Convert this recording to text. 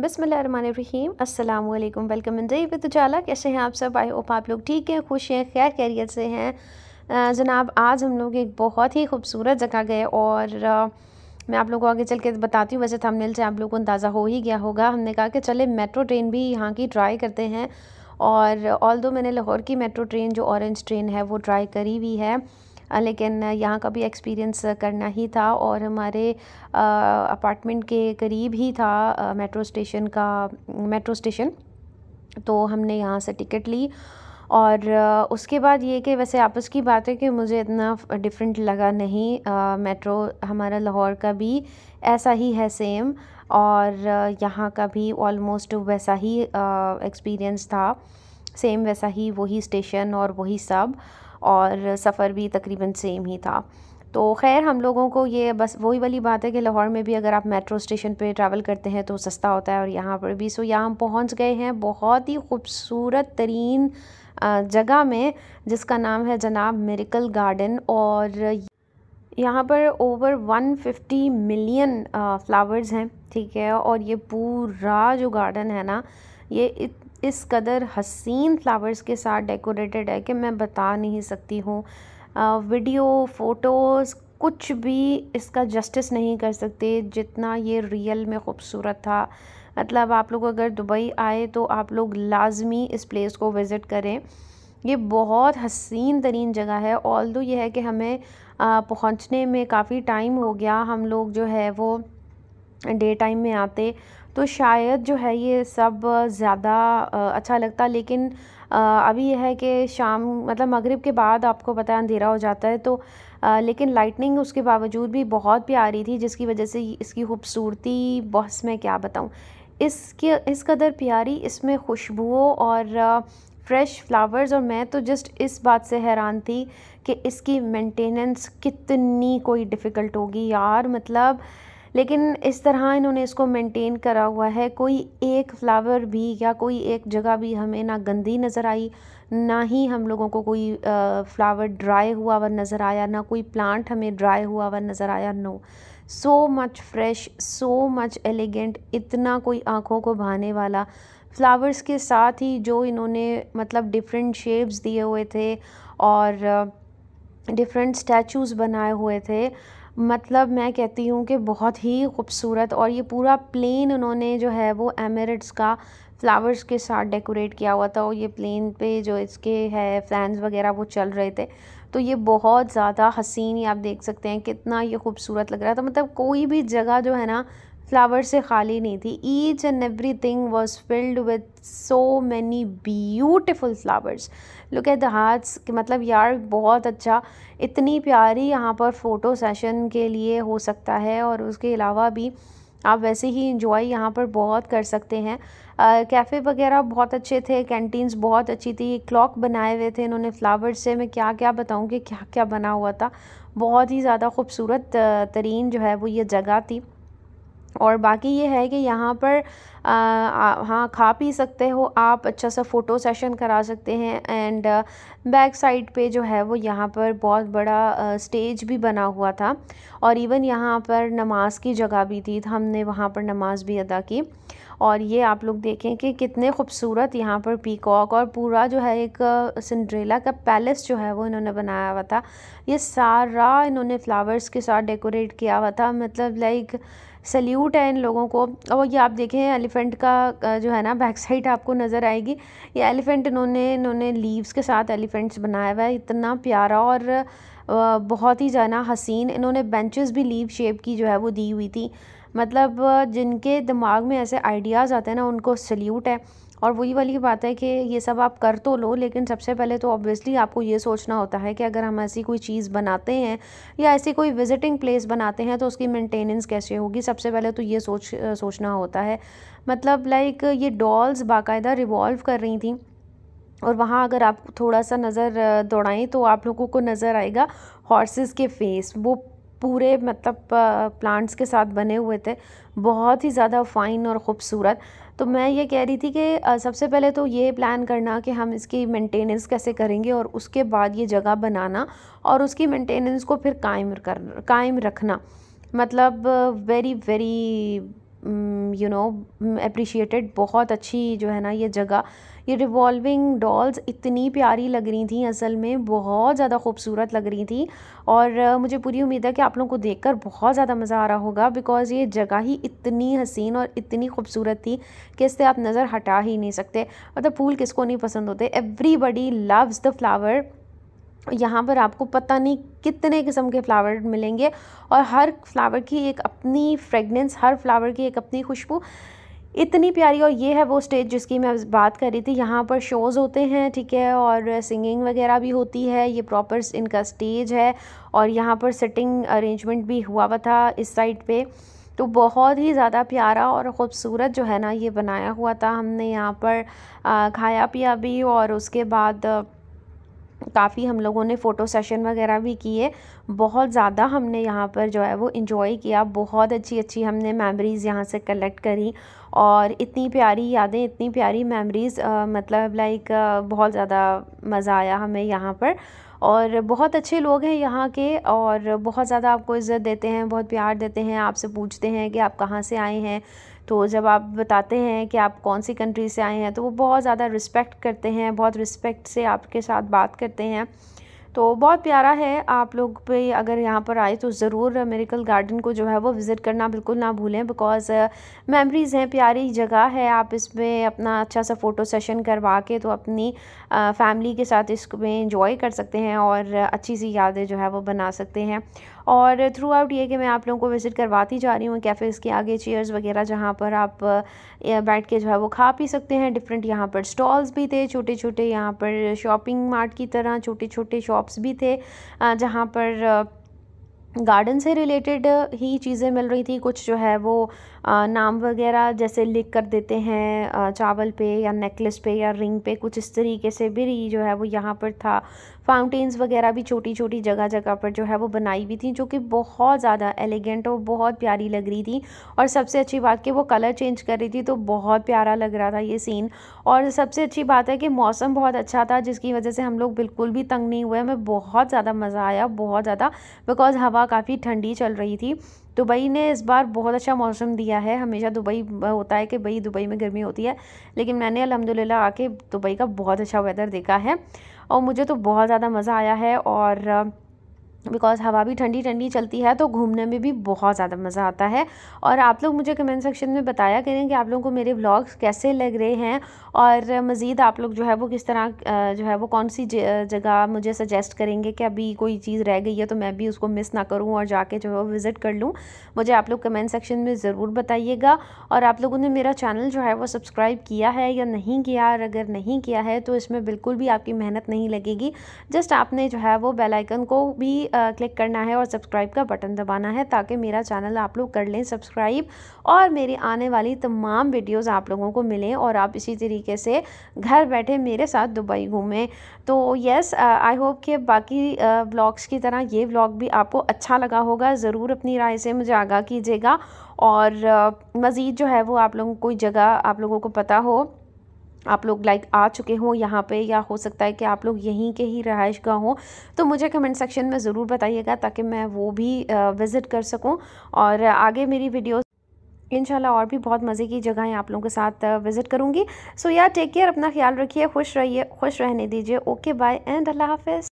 बसमीम अल्लाम welcome in उजाला कैसे हैं आप सब आई होप आप लोग ठीक हैं खुश हैं खैर कैरियर से हैं जनाब आज हम लोग एक बहुत ही खूबसूरत जगह गए और मैं आप लोगों को आगे चल के बताती हूँ वैसे थंबनेल से आप लोगों को अंदाज़ा हो ही गया होगा हमने कहा कि चले मेट्रो ट्रेन भी यहाँ की ट्राई करते हैं और ऑल मैंने लाहौर की मेट्रो ट्रेन जो ऑरेंज ट्रेन है वो ट्राई करी हुई है लेकिन यहाँ का भी एक्सपीरियंस करना ही था और हमारे अपार्टमेंट के करीब ही था मेट्रो स्टेशन का मेट्रो स्टेशन तो हमने यहाँ से टिकट ली और उसके बाद ये कि वैसे आपस की बात है कि मुझे इतना डिफरेंट लगा नहीं आ, मेट्रो हमारा लाहौर का भी ऐसा ही है सेम और यहाँ का भी ऑलमोस्ट वैसा ही एक्सपीरियंस था सेम वैसा ही वही स्टेशन और वही सब और सफ़र भी तकरीबन सेम ही था तो खैर हम लोगों को ये बस वही वाली बात है कि लाहौर में भी अगर आप मेट्रो स्टेशन पे ट्रैवल करते हैं तो सस्ता होता है और यहाँ पर भी सो यहाँ हम पहुँच गए हैं बहुत ही खूबसूरत तरीन जगह में जिसका नाम है जनाब मेरिकल गार्डन और यहाँ पर ओवर 150 मिलियन फ्लावर्स हैं ठीक है और ये पूरा जो गार्डन है ना ये इत इस कदर हसीन फ्लावर्स के साथ डेकोरेटेड है कि मैं बता नहीं सकती हूँ वीडियो फ़ोटोज़ कुछ भी इसका जस्टिस नहीं कर सकते जितना ये रियल में खूबसूरत था मतलब आप लोग अगर दुबई आए तो आप लोग लाजमी इस प्लेस को विज़िट करें ये बहुत हसीन तरीन जगह है ऑल दो ये है कि हमें पहुंचने में काफ़ी टाइम हो गया हम लोग जो है वो डे टाइम में आते तो शायद जो है ये सब ज़्यादा अच्छा लगता लेकिन अभी यह है कि शाम मतलब मगरिब के बाद आपको पता है अंधेरा हो जाता है तो लेकिन लाइटनिंग उसके बावजूद भी बहुत प्यारी थी जिसकी वजह से इसकी खूबसूरती बस मैं क्या बताऊँ इसके इस कदर प्यारी इसमें खुशबुओं और फ्रेश फ्लावर्स और मैं तो जस्ट इस बात से हैरान थी कि इसकी मेंटेनेंस कितनी कोई डिफ़िकल्ट होगी यार मतलब लेकिन इस तरह इन्होंने इसको मेंटेन करा हुआ है कोई एक फ्लावर भी या कोई एक जगह भी हमें ना गंदी नज़र आई ना ही हम लोगों को कोई फ्लावर ड्राई हुआ हुआ नज़र आया ना कोई प्लांट हमें ड्राई हुआ हुआ नज़र आया no so much fresh so much elegant इतना कोई आँखों को भाने वाला फ्लावर्स के साथ ही जो इन्होंने मतलब डिफरेंट शेप्स दिए हुए थे और डिफरेंट स्टैचूज़ बनाए हुए थे मतलब मैं कहती हूँ कि बहुत ही खूबसूरत और ये पूरा प्लेन उन्होंने जो है वो एमिरेट्स का फ्लावर्स के साथ डेकोरेट किया हुआ था और ये प्लेन पे जो इसके है फैंस वगैरह वो चल रहे थे तो ये बहुत ज़्यादा हसीन ही आप देख सकते हैं कितना ये खूबसूरत लग रहा था मतलब कोई भी जगह जो है ना फ्लावर से खाली नहीं थी each and every thing was filled with so many beautiful flowers look at the hearts मतलब यार बहुत अच्छा इतनी प्यारी यहाँ पर फ़ोटो सेशन के लिए हो सकता है और उसके अलावा भी आप वैसे ही इंजॉय यहाँ पर बहुत कर सकते हैं कैफ़े वगैरह बहुत अच्छे थे कैंटीन्स बहुत अच्छी थी क्लॉक बनाए हुए थे इन्होंने फ्लावर्स से मैं क्या क्या बताऊँ कि क्या क्या बना हुआ था बहुत ही ज़्यादा खूबसूरत तरीन जो है वो ये जगह थी और बाकी ये है कि यहाँ पर हाँ खा पी सकते हो आप अच्छा सा फ़ोटो सेशन करा सकते हैं एंड बैक साइड पे जो है वो यहाँ पर बहुत बड़ा आ, स्टेज भी बना हुआ था और इवन यहाँ पर नमाज की जगह भी थी हमने वहाँ पर नमाज भी अदा की और ये आप लोग देखें कि कितने खूबसूरत यहाँ पर पीकॉक और पूरा जो है एक सिंड्रेला का पैलेस जो है वो इन्होंने बनाया हुआ था ये सारा इन्होंने फ्लावर्स के साथ डेकोरेट किया हुआ था मतलब लाइक सल्यूट है इन लोगों को और ये आप देखें एलिफेंट का जो है ना बैक साइड आपको नज़र आएगी ये एलिफेंट इन्होंने इन्होंने लीव्स के साथ एलिफेंट्स बनाया हुआ है इतना प्यारा और बहुत ही जाना हसीन इन्होंने बेंचेस भी लीव शेप की जो है वो दी हुई थी मतलब जिनके दिमाग में ऐसे आइडियाज़ आते हैं ना उनको सल्यूट है और वही वाली बात है कि ये सब आप कर तो लो लेकिन सबसे पहले तो ऑब्वियसली आपको ये सोचना होता है कि अगर हम ऐसी कोई चीज़ बनाते हैं या ऐसी कोई विजिटिंग प्लेस बनाते हैं तो उसकी मेंटेनेंस कैसे होगी सबसे पहले तो ये सोच सोचना होता है मतलब लाइक ये डॉल्स बाकायदा रिवॉल्व कर रही थी और वहाँ अगर आप थोड़ा सा नज़र दौड़ाएं तो आप लोगों को नज़र आएगा हॉर्सेस के फेस वो पूरे मतलब प्लांट्स के साथ बने हुए थे बहुत ही ज़्यादा फ़ाइन और ख़ूबसूरत तो मैं ये कह रही थी कि सबसे पहले तो ये प्लान करना कि हम इसकी मेंटेनेंस कैसे करेंगे और उसके बाद ये जगह बनाना और उसकी मेंटेनेंस को फिर कायम कर कायम रखना मतलब very very you know appreciated बहुत अच्छी जो है ना ये जगह ये रिवॉल्विंग डॉल्स इतनी प्यारी लग रही थी असल में बहुत ज़्यादा खूबसूरत लग रही थी और मुझे पूरी उम्मीद है कि आप लोगों को देखकर बहुत ज़्यादा मज़ा आ रहा होगा बिकॉज़ ये जगह ही इतनी हसीन और इतनी खूबसूरत थी कि इससे आप नज़र हटा ही नहीं सकते मतलब फूल किसको नहीं पसंद होते एवरीबडी लव्स द फ्लावर यहाँ पर आपको पता नहीं कितने किस्म के फ्लावर मिलेंगे और हर फ्लावर की एक अपनी फ्रेगनेंस हर फ्लावर की एक अपनी खुशबू इतनी प्यारी और ये है वो स्टेज जिसकी मैं बात कर रही थी यहाँ पर शोज़ होते हैं ठीक है और सिंगिंग वगैरह भी होती है ये प्रॉपर इनका स्टेज है और यहाँ पर सिटिंग अरेंजमेंट भी हुआ हुआ था इस साइड पे तो बहुत ही ज़्यादा प्यारा और ख़ूबसूरत जो है ना ये बनाया हुआ था हमने यहाँ पर आ, खाया पिया भी और उसके बाद काफ़ी हम लोगों ने फ़ोटो सेशन वगैरह भी किए बहुत ज़्यादा हमने यहाँ पर जो है वो इन्जॉय किया बहुत अच्छी अच्छी हमने मेमोरीज़ यहाँ से कलेक्ट करी और इतनी प्यारी यादें इतनी प्यारी मेमोरीज़ मतलब लाइक बहुत ज़्यादा मज़ा आया हमें यहाँ पर और बहुत अच्छे लोग हैं यहाँ के और बहुत ज़्यादा आपको इज़्ज़त देते हैं बहुत प्यार देते हैं आपसे पूछते हैं कि आप कहाँ से आए हैं तो जब आप बताते हैं कि आप कौन सी कंट्री से आए हैं तो वो बहुत ज़्यादा रिस्पेक्ट करते हैं बहुत रिस्पेक्ट से आपके साथ बात करते हैं तो बहुत प्यारा है आप लोग भी अगर यहाँ पर आए तो ज़रूर मेरिकल गार्डन को जो है वो विज़िट करना बिल्कुल ना भूलें बिकॉज़ मेमोरीज़ हैं प्यारी जगह है आप इसमें अपना अच्छा सा फ़ोटो सेशन करवा के तो अपनी फैमिली के साथ इसमें इंजॉय कर सकते हैं और अच्छी सी यादें जो है वो बना सकते हैं और थ्रू आउट ये कि मैं आप लोगों को विज़िट करवाती जा रही हूँ कैफ़ेज़ के आगे चेयर्स वगैरह जहाँ पर आप बैठ के जो है वो खा पी सकते हैं डिफरेंट यहाँ पर स्टॉल्स भी थे छोटे छोटे यहाँ पर शॉपिंग मार्ट की तरह छोटे छोटे शॉप्स भी थे जहाँ पर गार्डन से रिलेटेड ही चीज़ें मिल रही थी कुछ जो है वो नाम वगैरह जैसे लिख कर देते हैं चावल पे या नेकलेस पे या रिंग पे कुछ इस तरीके से भी जो है वो यहाँ पर था फाउंटेन्स वगैरह भी छोटी छोटी जगह जगह पर जो है वो बनाई हुई थी जो कि बहुत ज़्यादा एलिगेंट और बहुत प्यारी लग रही थी और सबसे अच्छी बात कि वो कलर चेंज कर रही थी तो बहुत प्यारा लग रहा था ये सीन और सबसे अच्छी बात है कि मौसम बहुत अच्छा था जिसकी वजह से हम लोग बिल्कुल भी तंग नहीं हुए हमें बहुत ज़्यादा मज़ा आया बहुत ज़्यादा बिकॉज़ हवा काफ़ी ठंडी चल रही थी दुबई ने इस बार बहुत अच्छा मौसम दिया है हमेशा दुबई होता है कि भाई दुबई में गर्मी होती है लेकिन मैंने अलहमदिल्ला आके दुबई का बहुत अच्छा वेदर देखा है और मुझे तो बहुत ज़्यादा मज़ा आया है और बिकॉज हवा भी ठंडी ठंडी चलती है तो घूमने में भी बहुत ज़्यादा मज़ा आता है और आप लोग मुझे कमेंट सेक्शन में बताया करें कि आप लोगों को मेरे ब्लॉग्स कैसे लग रहे हैं और मज़ीद आप लोग जो है वो किस तरह जो है वो कौन सी जगह मुझे सजेस्ट करेंगे कि अभी कोई चीज़ रह गई है तो मैं भी उसको मिस ना करूँ और जाके जो है वो विज़िट कर लूँ मुझे आप लोग कमेंट सेक्शन में ज़रूर बताइएगा और आप लोगों ने मेरा चैनल जो है वो सब्सक्राइब किया है या नहीं किया और अगर नहीं किया है तो इसमें बिल्कुल भी आपकी मेहनत नहीं लगेगी जस्ट आपने जो है वो बेलाइकन को भी क्लिक करना है और सब्सक्राइब का बटन दबाना है ताकि मेरा चैनल आप लोग कर लें सब्सक्राइब और मेरी आने वाली तमाम वीडियोस आप लोगों को मिलें और आप इसी तरीके से घर बैठे मेरे साथ दुबई घूमें तो यस आई होप कि बाकी ब्लॉग्स की तरह ये ब्लॉग भी आपको अच्छा लगा होगा ज़रूर अपनी राय से मुझे आगाह कीजिएगा और मज़ीद जो है वो आप लोगों कोई जगह आप लोगों को पता हो आप लोग लाइक आ चुके हो यहाँ पे या हो सकता है कि आप लोग यहीं के ही रहाइश का हों तो मुझे कमेंट सेक्शन में ज़रूर बताइएगा ताकि मैं वो भी विज़िट कर सकूँ और आगे मेरी वीडियो इंशाल्लाह और भी बहुत मज़े की जगहें आप लोगों के साथ विज़िट करूँगी सो या टेक केयर अपना ख्याल रखिए खुश रहिए खुश रहने दीजिए ओके बाय एंड अल्लाह हाफिज़